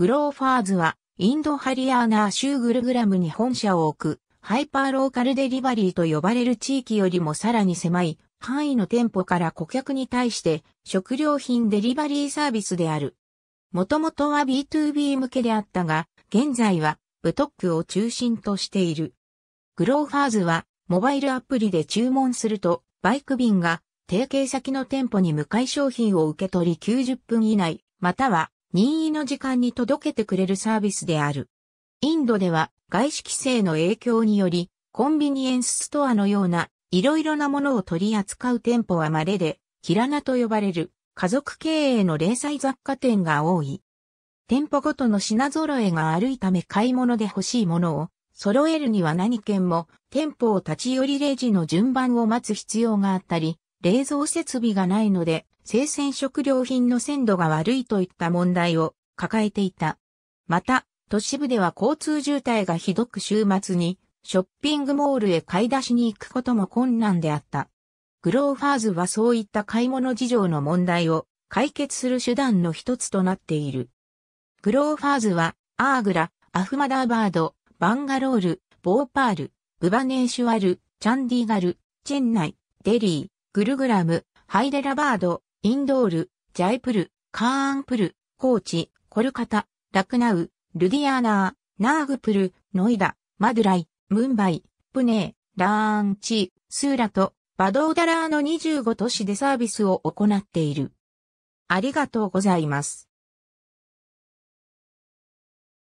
グローファーズは、インドハリアーナー州グルグラムに本社を置く、ハイパーローカルデリバリーと呼ばれる地域よりもさらに狭い範囲の店舗から顧客に対して食料品デリバリーサービスである。もともとは B2B 向けであったが、現在はブトックを中心としている。グローファーズはモバイルアプリで注文するとバイク便が提携先の店舗に向かい商品を受け取り90分以内、または任意の時間に届けてくれるサービスである。インドでは外資規制の影響により、コンビニエンスストアのようないろいろなものを取り扱う店舗は稀で、キラナと呼ばれる家族経営の零細雑貨店が多い。店舗ごとの品揃えが悪いため買い物で欲しいものを揃えるには何件も店舗を立ち寄りレジの順番を待つ必要があったり、冷蔵設備がないので、生鮮食料品の鮮度が悪いといった問題を抱えていた。また、都市部では交通渋滞がひどく週末に、ショッピングモールへ買い出しに行くことも困難であった。グローファーズはそういった買い物事情の問題を解決する手段の一つとなっている。グローファーズは、アーグラ、アフマダーバード、バンガロール、ボーパール、ブバネーシュアル、チャンディガル、チェンナイ、デリー、グルグラム、ハイデラバード、インドール、ジャイプル、カーンプル、コーチ、コルカタ、ラクナウ、ルディアーナー、ナーグプル、ノイダ、マドライ、ムンバイ、プネー、ラーンチ、スーラと、バドーダラーの25都市でサービスを行っている。ありがとうございます。